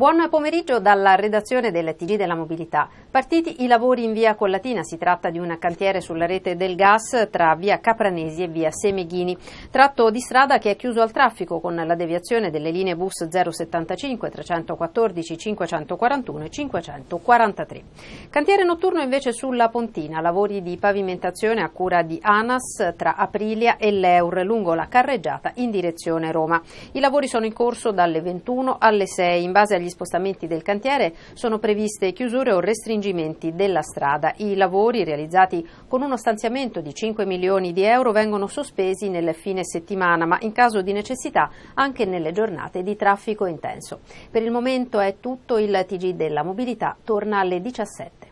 Buon pomeriggio dalla redazione del TG della Mobilità. Partiti i lavori in via Collatina, si tratta di un cantiere sulla rete del gas tra via Capranesi e via Semeghini, tratto di strada che è chiuso al traffico con la deviazione delle linee bus 075, 314, 541 e 543. Cantiere notturno invece sulla Pontina, lavori di pavimentazione a cura di ANAS tra Aprilia e Leur lungo la carreggiata in direzione Roma. I lavori sono in corso dalle 21 alle 6 in base agli spostamenti del cantiere sono previste chiusure o restringimenti della strada. I lavori realizzati con uno stanziamento di 5 milioni di euro vengono sospesi nel fine settimana, ma in caso di necessità anche nelle giornate di traffico intenso. Per il momento è tutto, il TG della mobilità torna alle 17.